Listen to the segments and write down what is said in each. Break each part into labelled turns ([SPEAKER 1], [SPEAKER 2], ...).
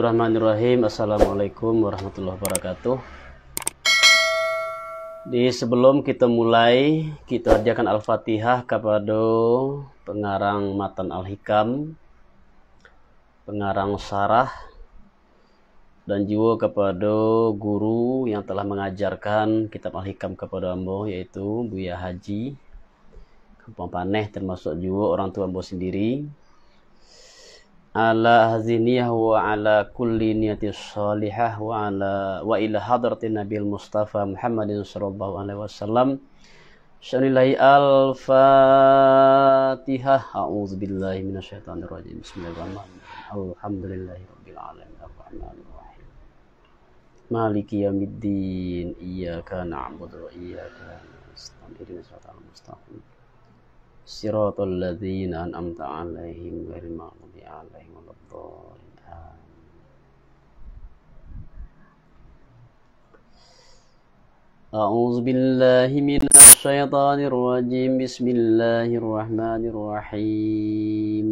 [SPEAKER 1] Bismillahirrahmanirrahim. Assalamualaikum warahmatullahi wabarakatuh. Di sebelum kita mulai, kita ajarkan Al-Fatihah kepada pengarang matan Al-Hikam, pengarang Sarah, dan juga kepada guru yang telah mengajarkan kitab Al-Hikam kepada Ambo, yaitu Buya Haji, Kampung Paneh, termasuk juga orang tua Ambo sendiri, على هذه النية وعلى كل نية صالحة وعلى وإلى حضرة النبي المصطفى محمد صلى الله عليه وسلم بسم الله الفاتحة أعوذ بالله من الشيطان الرجيم بسم الله الرحمن الرحيم الحمد لله رب العالمين الرحمن الرحيم مالك يوم الدين إياك نعبد وإياك نستعين إهدنا الصراط المستقيم صراط الذين أنعمت عليهم غير المغضوب عليهم ولا الضالين أعوذ بالله من الشيطان الرجيم بسم الله الرحمن الرحيم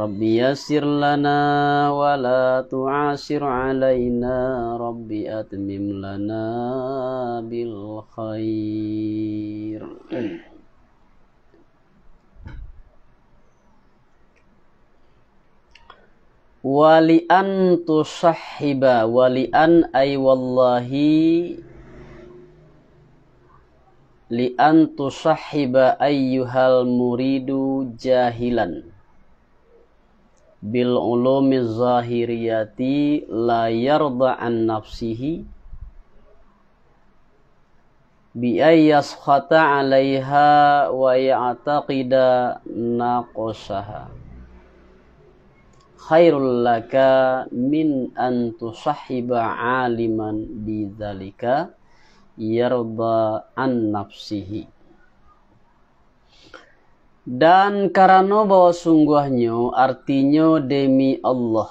[SPEAKER 1] رب يسر لنا ولا تعسر علينا رب أتمم لنا بالخير wali an tusahiba wali an ay wallahi li an tusahiba ayyuhal muridu jahilan bil ulumi zahiriyati la yarda an nafsihi bi ayyaskhata alaiha wa ya'taqida naqsaha khairul laka min an tusahiba aliman bidzalika yarda an nafsihi dan karena bahwa sungguhnya artinya demi Allah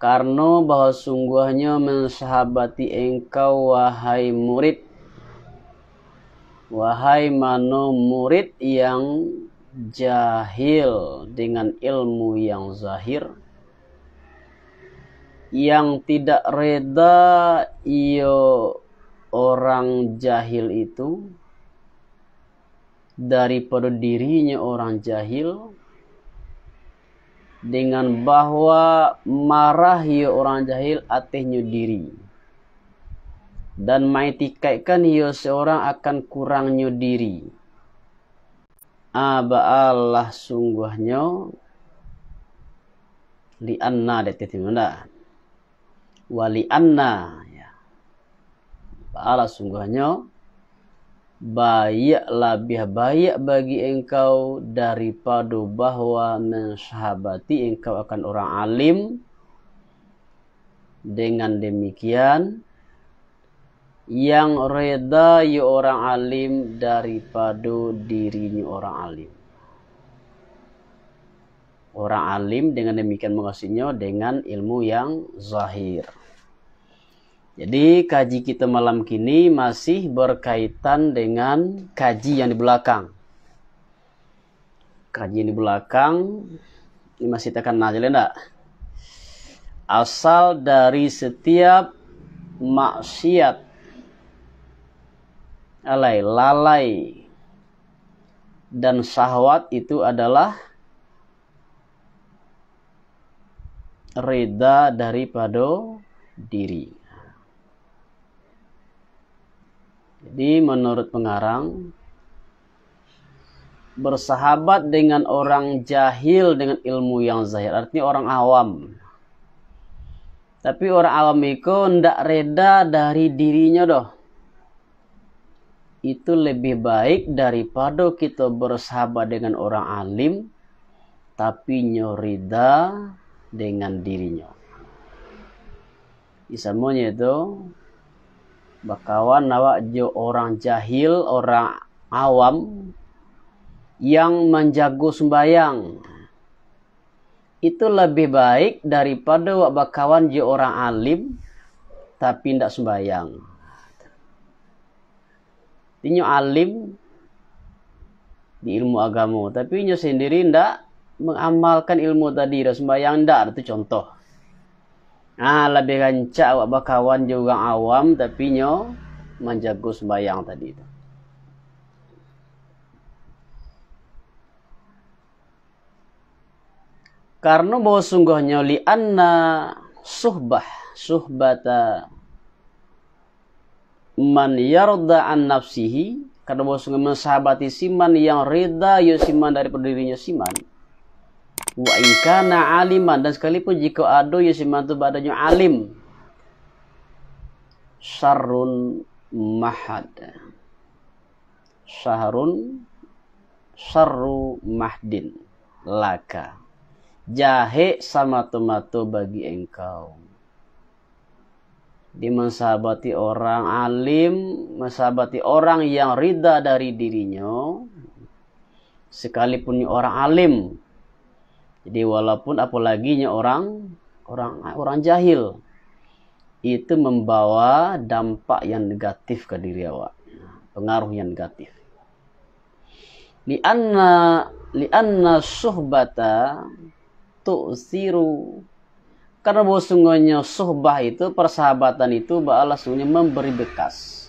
[SPEAKER 1] karena bahwa sungguhnya mensahabati engkau wahai murid wahai mano murid yang jahil dengan ilmu yang zahir yang tidak reda iyo orang jahil itu daripada dirinya orang jahil dengan bahwa marah iyo orang jahil atehnya diri dan tikaikan iyo seorang akan kurangnya diri aba Allah sungguhnya li anna detetimunda wali anna ya aba Allah sungguhnya baiklah lebih baik bagi engkau daripada bahwa mensahabati engkau akan orang alim dengan demikian yang reda ya orang alim daripada dirinya orang alim. Orang alim dengan demikian mengasihnya dengan ilmu yang zahir. Jadi kaji kita malam kini masih berkaitan dengan kaji yang di belakang. Kaji yang di belakang ini masih tekan najil enggak? Asal dari setiap maksiat alai lalai dan sahwat itu adalah reda daripada diri. Jadi menurut pengarang bersahabat dengan orang jahil dengan ilmu yang zahir artinya orang awam tapi orang awam itu ndak reda dari dirinya doh itu lebih baik daripada kita bersahabat dengan orang alim tapi nyorida dengan dirinya. Isamonya itu bakawan nawak jo orang jahil, orang awam yang menjago sembayang. Itu lebih baik daripada wak bakawan jo orang alim tapi tidak sembayang Tinyo alim di ilmu agama, tapi nyo sendiri ndak mengamalkan ilmu tadi dah sembahyang ndak itu contoh. Ah lebih rancak awak berkawan jo orang awam tapi nyo menjago sembahyang tadi itu. Karena bahwa sungguhnya li anna suhbah suhbata man yarda an nafsihi karena bahwa mensahabati siman yang rida yusiman ya dari pendirinya siman wa ingkana aliman dan sekalipun jika ado yusiman ya itu badannya alim sarun mahad sarun syarru mahdin laka jahe sama tomato bagi engkau di mensahabati orang alim, mensahabati orang yang rida dari dirinya, sekalipun orang alim. Jadi walaupun apalagi orang orang orang jahil, itu membawa dampak yang negatif ke diri awak, pengaruh yang negatif. Lianna lianna suhbata tu'siru karena bahwa sungguhnya sohbah itu, persahabatan itu, Allah sungguhnya memberi bekas.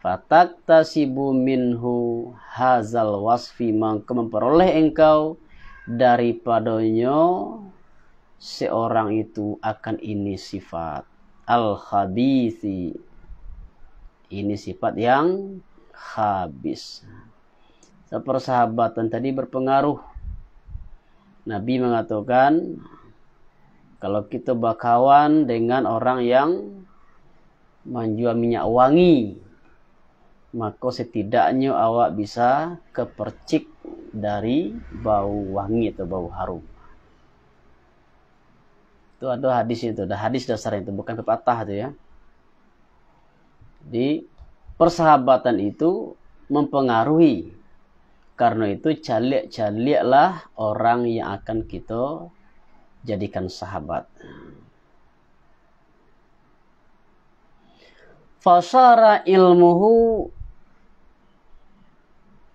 [SPEAKER 1] Fatak tasibu minhu hazal wasfi mangke memperoleh engkau daripadanya seorang itu akan ini sifat al khabisi ini sifat yang habis persahabatan tadi berpengaruh Nabi mengatakan kalau kita berkawan dengan orang yang menjual minyak wangi maka setidaknya awak bisa kepercik dari bau wangi atau bau harum itu ada hadis itu ada hadis dasar itu bukan pepatah itu ya di persahabatan itu mempengaruhi karena itu calik-caliklah orang yang akan kita jadikan sahabat. Fasara ilmuhu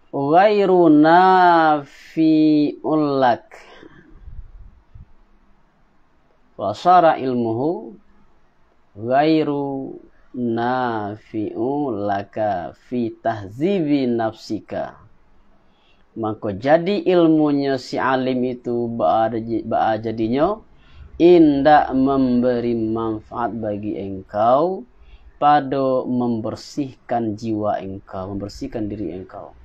[SPEAKER 1] ghairu nafi'un lak. Fasara ilmuhu ghairu nafi'un laka fi tahzibi nafsika maka jadi ilmunya si alim itu ba'a jadinya indak memberi manfaat bagi engkau pada membersihkan jiwa engkau membersihkan diri engkau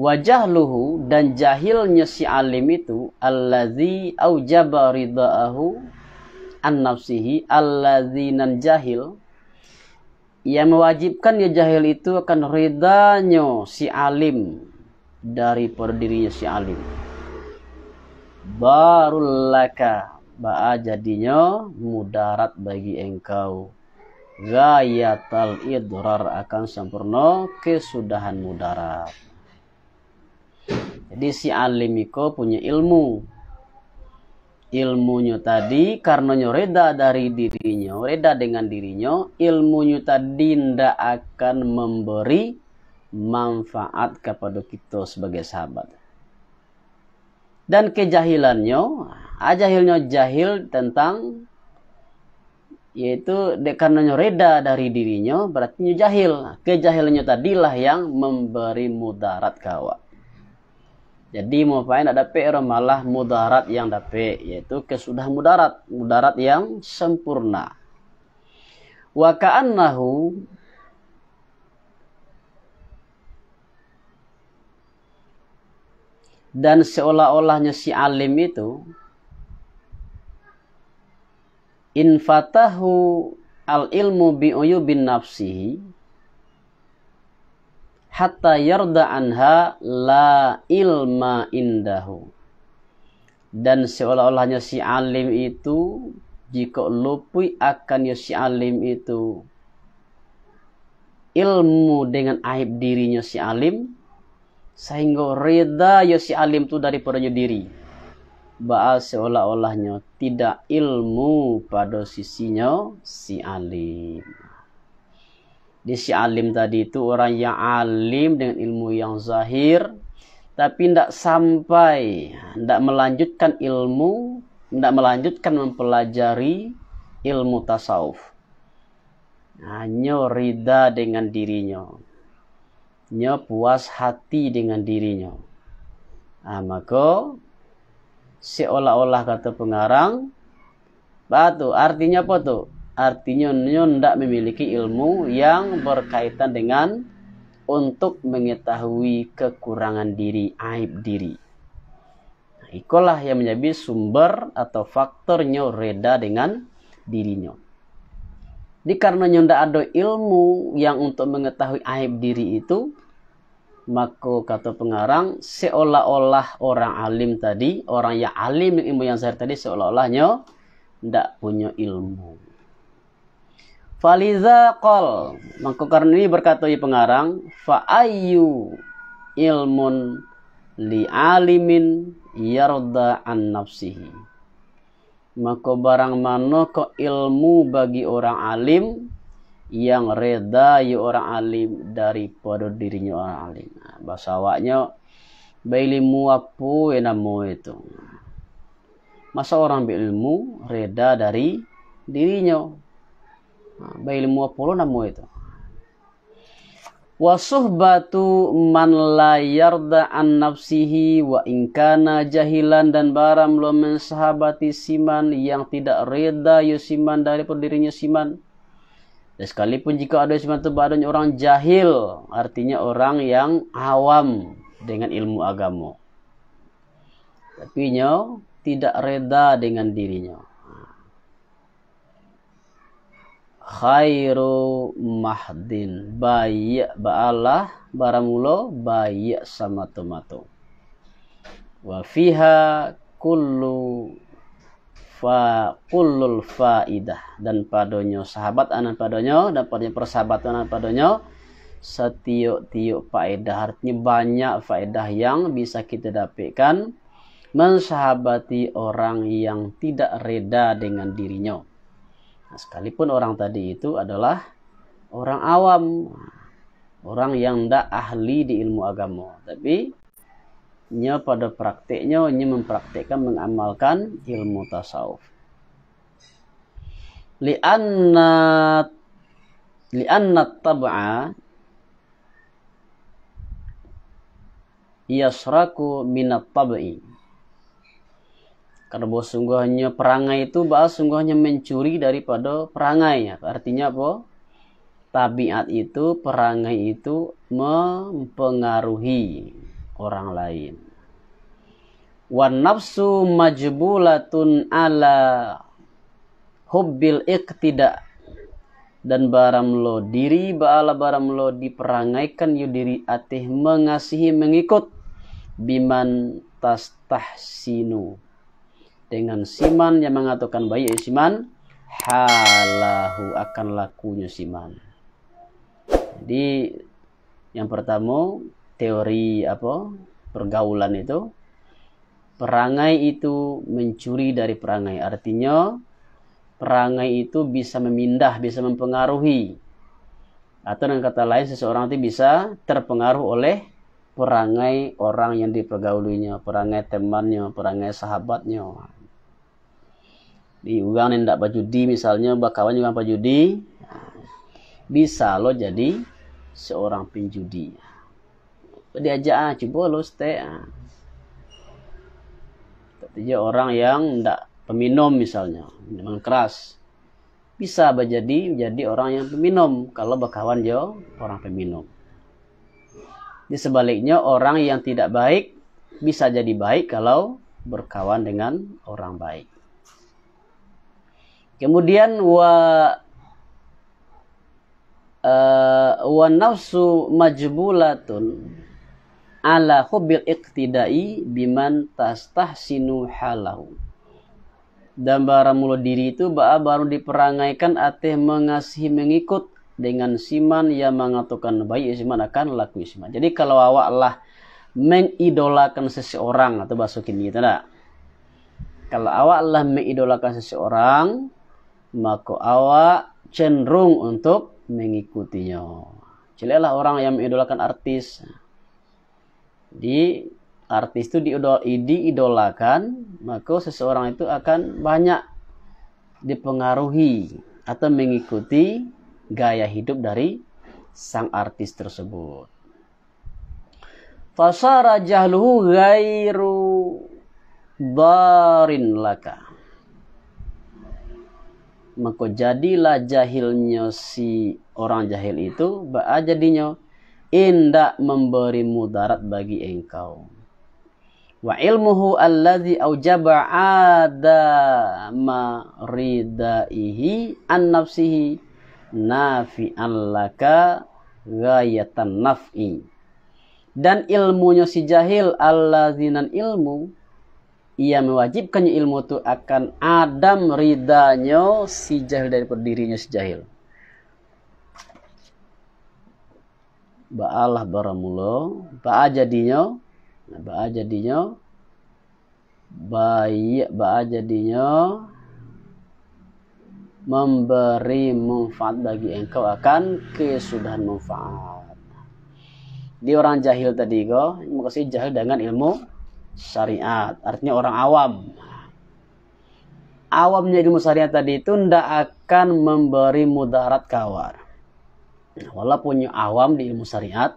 [SPEAKER 1] wajah luhu dan jahilnya si alim itu allazi aujaba ridaahu an nafsihi allazi nan jahil yang mewajibkan ya jahil itu akan ridanya si alim dari perdirinya si alim barulaka ba'a jadinya mudarat bagi engkau gayatal idrar akan sempurna kesudahan mudarat jadi si alim iko punya ilmu ilmunya tadi karena reda dari dirinya reda dengan dirinya ilmunya tadi ndak akan memberi manfaat kepada kita sebagai sahabat dan kejahilannya ajahilnya ah, jahil tentang yaitu karena reda dari dirinya berarti jahil kejahilannya tadilah yang memberi mudarat kawan jadi mufain ada PR malah mudarat yang dapat yaitu kesudah mudarat, mudarat yang sempurna. Wa ka'annahu dan seolah-olahnya si alim itu infatahu al ilmu bi oyubin nafsihi hatta yarda anha la ilma indahu. Dan seolah-olahnya si alim itu jika lupui akan ya si alim itu ilmu dengan aib dirinya si alim sehingga reda ya si alim itu daripada diri bahas seolah-olahnya tidak ilmu pada sisinya si alim di si alim tadi itu orang yang alim dengan ilmu yang zahir, tapi tidak sampai, tidak melanjutkan ilmu, tidak melanjutkan mempelajari ilmu tasawuf. Hanya rida dengan dirinya. Nya puas hati dengan dirinya. Nah, maka seolah-olah kata pengarang batu artinya apa tuh artinya nyun tidak memiliki ilmu yang berkaitan dengan untuk mengetahui kekurangan diri, aib diri. Nah, ikolah yang menjadi sumber atau faktornya reda dengan dirinya. Di karena tidak ada ilmu yang untuk mengetahui aib diri itu, maka kata pengarang seolah-olah orang alim tadi, orang yang alim ilmu yang saya tadi seolah-olahnya tidak punya ilmu. Faliza kol maka karena ini berkata pengarang fa ilmun li alimin yarda an nafsihi maka barang mana ke ilmu bagi orang alim yang reda ya orang alim daripada dirinya orang alim nah, bahasa awaknya berilmu apa yang itu masa orang ilmu reda dari dirinya Bail 50 namu itu. Wasuhbatu man la yarda an nafsihi wa inkana jahilan dan barang belum mensahabati siman yang tidak reda yusiman dari pendirinya siman. sekalipun jika ada siman itu badan orang jahil, artinya orang yang awam dengan ilmu agama. Tapi nyo tidak reda dengan dirinya. khairu mahdin bayi ba'alah baramulo bayi sama tomato wa fiha kullu fa kullul faidah dan padonyo sahabat anan padonyo dan padonyo persahabatan anan padonyo setiuk-tiuk faedah artinya banyak faedah yang bisa kita dapatkan mensahabati orang yang tidak reda dengan dirinya Nah, sekalipun orang tadi itu adalah orang awam, orang yang tidak ahli di ilmu agama, tapi nya pada praktiknya nya mempraktikkan mengamalkan ilmu tasawuf. Lianna lianna tab'a yasraku minat tab'i karena bahwa sungguhnya perangai itu bahas sungguhnya mencuri daripada perangai. Artinya apa? Tabiat itu, perangai itu mempengaruhi orang lain. Wan nafsu majbulatun ala hubbil tidak dan lo diri baala baramlo diperangaikan ya diri atih mengasihi mengikut biman tas tahsinu dengan siman yang mengatakan bayi siman halahu akan lakunya siman. Jadi yang pertama teori apa pergaulan itu perangai itu mencuri dari perangai artinya perangai itu bisa memindah bisa mempengaruhi atau dengan kata lain seseorang itu bisa terpengaruh oleh perangai orang yang dipergaulinya perangai temannya perangai sahabatnya uang yang tidak berjudi misalnya bakawan juga berjudi ya, bisa lo jadi seorang penjudi diajak ah coba lo stay ah. Tentunya orang yang tidak peminum misalnya minuman keras bisa menjadi menjadi orang yang peminum kalau berkawan jo orang peminum di sebaliknya orang yang tidak baik bisa jadi baik kalau berkawan dengan orang baik Kemudian wa uh, wa nafsu majbulatun ala hubil iktidai biman tastahsinu halahu. Dan barang mulut diri itu ba baru diperangaikan ateh mengasihi mengikut dengan siman yang mengatakan baik siman akan laku siman. Jadi kalau awak lah mengidolakan seseorang atau basuh kini kita tak? Kalau awak lah mengidolakan seseorang, maka awak cenderung untuk mengikutinya. Cilailah orang yang mengidolakan artis. Di artis itu diidol, diidolakan, maka seseorang itu akan banyak dipengaruhi atau mengikuti gaya hidup dari sang artis tersebut. Fasara jahluhu gairu barin laka maka jadilah jahilnya si orang jahil itu baa jadinya indak memberi mudarat bagi engkau wa ilmuhu alladhi aujaba adama ridaihi an nafsihi nafi laka ghayatan naf'i dan ilmunya si jahil alladzinan ilmu ia mewajibkannya ilmu itu akan adam ridanya si jahil dari dirinya si jahil. Ba'alah baramulo, ba'a nah, jadinya, ba'a jadinya, baik ba'a jadinya, memberi manfaat bagi engkau akan kesudahan manfaat. Di orang jahil tadi kok, maksudnya jahil dengan ilmu syariat, artinya orang awam. Awamnya ilmu syariat tadi itu tidak akan memberi mudarat kawar. Nah, walaupun awam di ilmu syariat,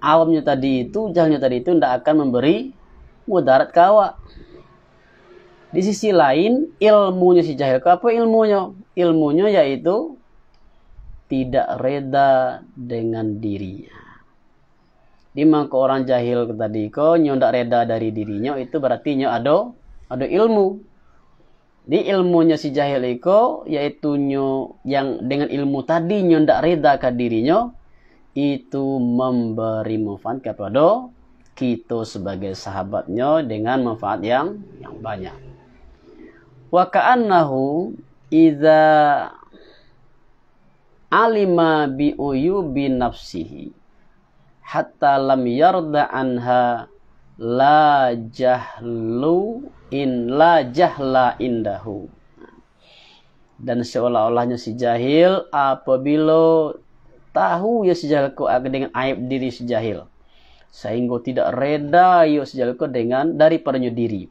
[SPEAKER 1] awamnya tadi itu, jahilnya tadi itu tidak akan memberi mudarat kawar. Di sisi lain, ilmunya si jahil apa ilmunya? Ilmunya yaitu tidak reda dengan dirinya mana ke orang jahil tadi ko nyondak reda dari dirinya itu berarti nyo ado ado ilmu. Di ilmunya si jahil iko yaitu nyo yang dengan ilmu tadi nyondak reda ke dirinya itu memberi manfaat kepada kita sebagai sahabatnya dengan manfaat yang yang banyak. Wa ka'annahu iza alima bi uyubi nafsihi hatta lam yarda anha la jahlu in la jahla indahu dan seolah-olahnya si jahil apabila tahu ya si jahil jahilku dengan aib diri si jahil sehingga tidak reda ya si jahil ko dengan daripadanya diri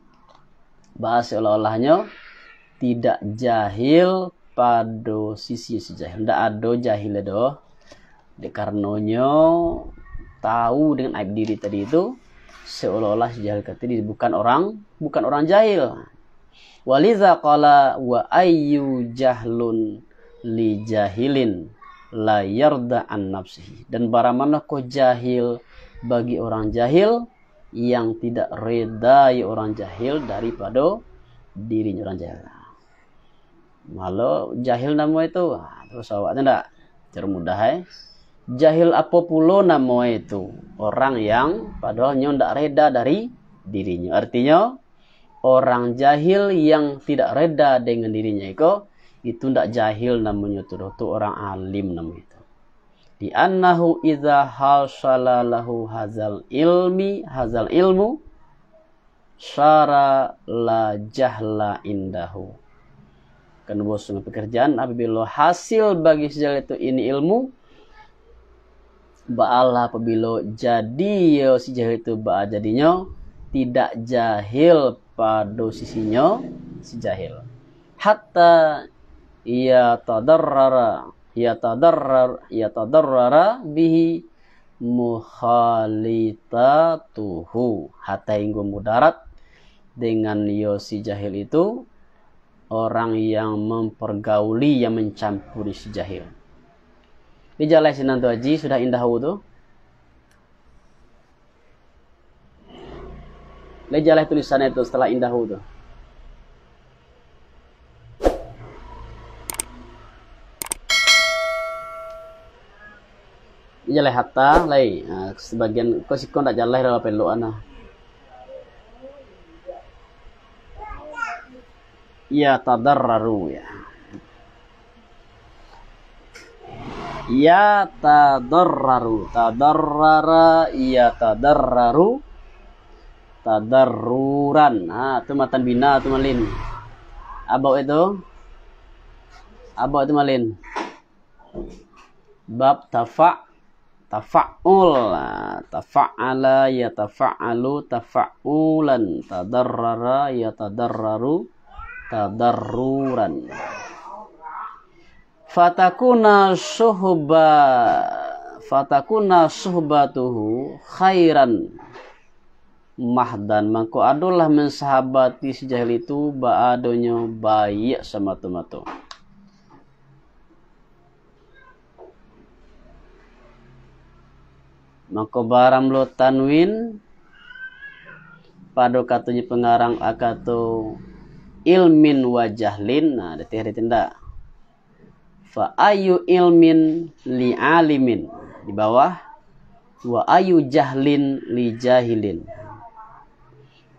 [SPEAKER 1] bahas seolah-olahnya tidak jahil pada sisi si jahil tidak ada jahil doh dekarnonyo tahu dengan aib diri tadi itu seolah-olah jahil tadi bukan orang bukan orang jahil waliza qala wa ayyu jahlun li jahilin la yarda an nafsihi dan baramana kau jahil bagi orang jahil yang tidak redai orang jahil daripada dirinya orang jahil malu jahil namu itu terus awaknya ndak cermudah ya eh? Jahil pulo namo itu orang yang padahal ndak reda dari dirinya. Artinya orang jahil yang tidak reda dengan dirinya itu itu ndak jahil namanya itu, itu orang alim namanya itu. Di annahu idza hasalalahu hazal ilmi hazal ilmu syara la jahla indahu. Karena bos pekerjaan apabila hasil bagi sejarah itu ini ilmu baala pebilo jadi ya, si jahil itu ba jadinya tidak jahil pada sisinya si jahil hatta ia tadarrara ia tadarrar ia tadarrara bihi tuhu hatta inggo mudarat dengan ya si jahil itu orang yang mempergauli yang mencampuri si jahil Dijalasin nanti aji sudah indah wudu. Lejalah tulisannya itu setelah indah wudu. Lejalah hatta lai ah, sebagian kau sikon tak jalah rawa perlu anak. Ya tadarraru ya. ya tadarraru tadarrara ya tadarraru tadarruran ha ah, itu matan bina itu malin apa itu apa itu malin bab tafa tafa'ul ah, tafa'ala ya tafa'alu tafa'ulan tadarrara ya tadarraru tadarruran fatakuna suhba fatakuna suhbatuhu khairan mahdan mangko adalah mensahabati si itu ba'adonyo baik sama tomato mangko baram lo tanwin pado katanya pengarang akato ilmin wajahlin nah detik hari tindak fa ayu ilmin li alimin di bawah wa ayu jahlin li jahilin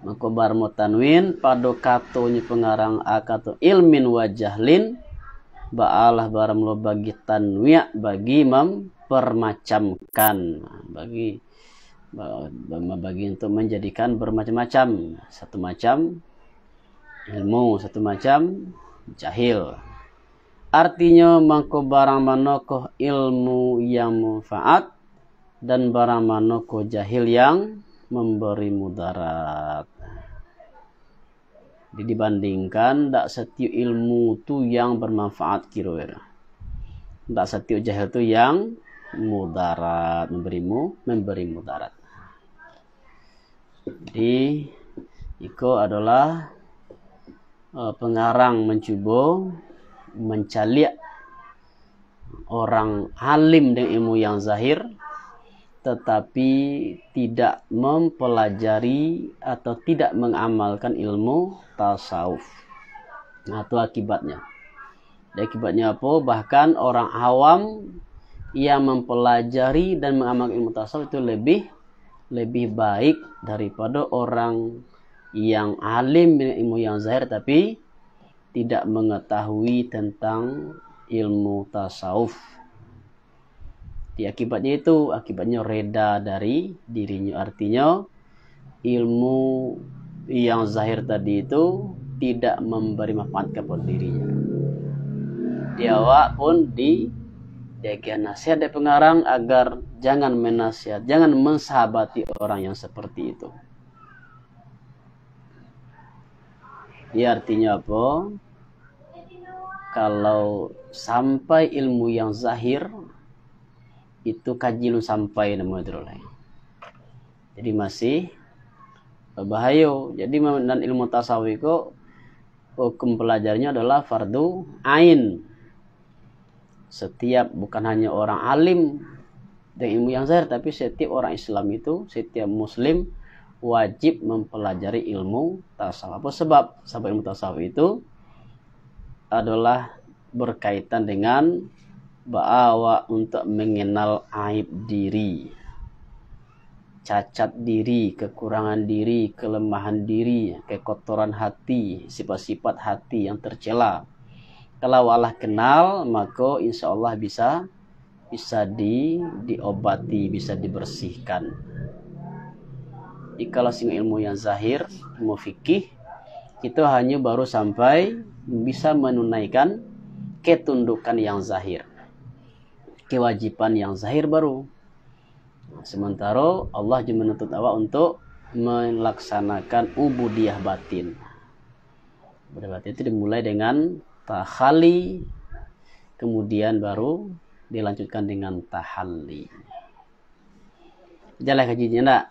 [SPEAKER 1] maka bar mutanwin pada katonya pengarang akato ilmin wa jahlin ba'alah baram lo bagi tanwiya bagi mempermacamkan bagi bagi untuk menjadikan bermacam-macam satu macam ilmu satu macam jahil Artinya mangko barang manoko ilmu yang manfaat dan barang manoko jahil yang memberi mudarat. Jadi dibandingkan tak setiu ilmu tu yang bermanfaat kira-kira. Tak setiap jahil tu yang mudarat memberimu memberi mudarat. Jadi Iko adalah eh, pengarang mencubo mencalik orang alim dengan ilmu yang zahir tetapi tidak mempelajari atau tidak mengamalkan ilmu tasawuf. Nah, itu akibatnya. Akibatnya apa? Bahkan orang awam yang mempelajari dan mengamalkan ilmu tasawuf itu lebih lebih baik daripada orang yang alim dengan ilmu yang zahir tapi tidak mengetahui tentang ilmu tasawuf. Di akibatnya itu, akibatnya reda dari dirinya. Artinya, ilmu yang zahir tadi itu tidak memberi manfaat kepada dirinya. Dia pun di diberikan nasihat dari pengarang agar jangan menasihat, jangan mensahabati orang yang seperti itu. Ya artinya apa? Kalau sampai ilmu yang zahir itu kajilu sampai nama lain. Jadi masih bahaya. Jadi dan ilmu tasawuf itu hukum pelajarnya adalah fardu ain. Setiap bukan hanya orang alim dan ilmu yang zahir tapi setiap orang Islam itu, setiap muslim wajib mempelajari ilmu tasawuf. Sebab sebab ilmu tasawuf itu adalah berkaitan dengan bahwa untuk mengenal aib diri, cacat diri, kekurangan diri, kelemahan diri, kekotoran hati, sifat-sifat hati yang tercela. Kalau Allah kenal, maka insya Allah bisa bisa di diobati, bisa dibersihkan. Jikalau sing ilmu yang zahir, ilmu fikih, kita hanya baru sampai bisa menunaikan ketundukan yang zahir. Kewajiban yang zahir baru. Sementara Allah juga menuntut awak untuk melaksanakan ubudiyah batin. Berarti itu dimulai dengan tahali, kemudian baru dilanjutkan dengan tahalli. Jalan kajinya nak?